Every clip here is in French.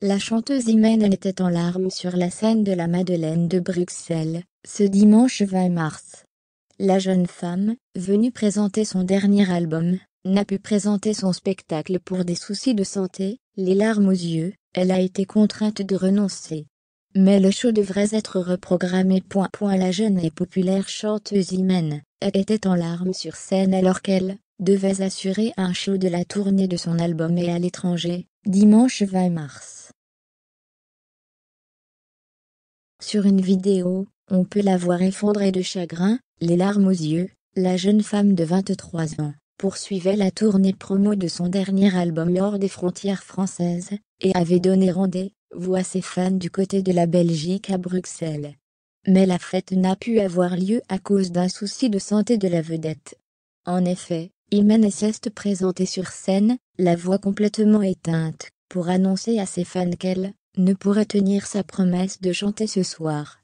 La chanteuse Ymen était en larmes sur la scène de la Madeleine de Bruxelles, ce dimanche 20 mars. La jeune femme, venue présenter son dernier album, n'a pu présenter son spectacle pour des soucis de santé, les larmes aux yeux, elle a été contrainte de renoncer. Mais le show devrait être reprogrammé. Point, la jeune et populaire chanteuse elle était en larmes sur scène alors qu'elle devait assurer un show de la tournée de son album et à l'étranger, dimanche 20 mars. Sur une vidéo, on peut la voir effondrée de chagrin, les larmes aux yeux, la jeune femme de 23 ans poursuivait la tournée promo de son dernier album Lors des frontières françaises, et avait donné rendez-vous à ses fans du côté de la Belgique à Bruxelles. Mais la fête n'a pu avoir lieu à cause d'un souci de santé de la vedette. En effet, Imen Ceste présenter sur scène, la voix complètement éteinte, pour annoncer à ses fans qu'elle ne pourra tenir sa promesse de chanter ce soir.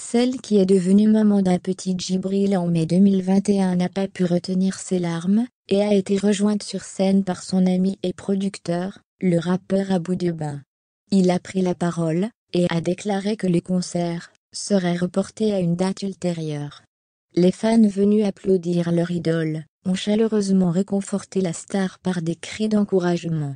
Celle qui est devenue maman d'un petit Gibril en mai 2021 n'a pas pu retenir ses larmes, et a été rejointe sur scène par son ami et producteur, le rappeur Abou Dubin. Il a pris la parole, et a déclaré que le concert serait reporté à une date ultérieure. Les fans venus applaudir leur idole ont chaleureusement réconforté la star par des cris d'encouragement.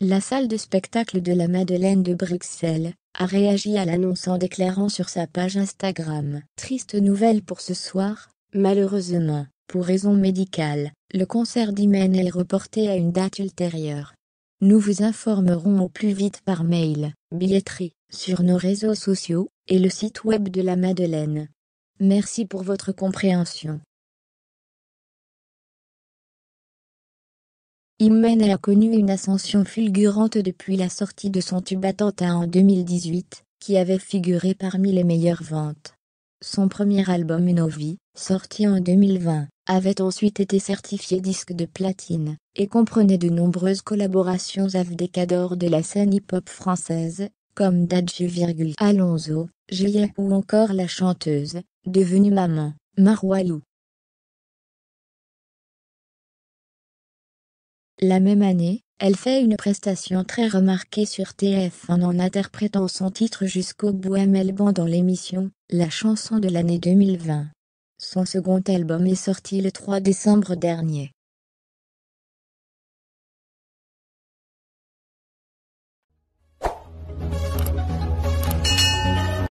La salle de spectacle de la Madeleine de Bruxelles a réagi à l'annonce en déclarant sur sa page Instagram Triste nouvelle pour ce soir, malheureusement, pour raison médicale, le concert d'Imen est reporté à une date ultérieure. Nous vous informerons au plus vite par mail, billetterie, sur nos réseaux sociaux et le site web de la Madeleine. Merci pour votre compréhension. Imen a connu une ascension fulgurante depuis la sortie de son tube Attentat en 2018, qui avait figuré parmi les meilleures ventes. Son premier album Novi, sorti en 2020, avait ensuite été certifié disque de platine, et comprenait de nombreuses collaborations avec des de la scène hip-hop française, comme Dadju, Alonso, Gia ou encore la chanteuse devenue maman, Marwa Lou. La même année, elle fait une prestation très remarquée sur TF1 en interprétant son titre jusqu'au bout Melban dans l'émission La chanson de l'année 2020. Son second album est sorti le 3 décembre dernier.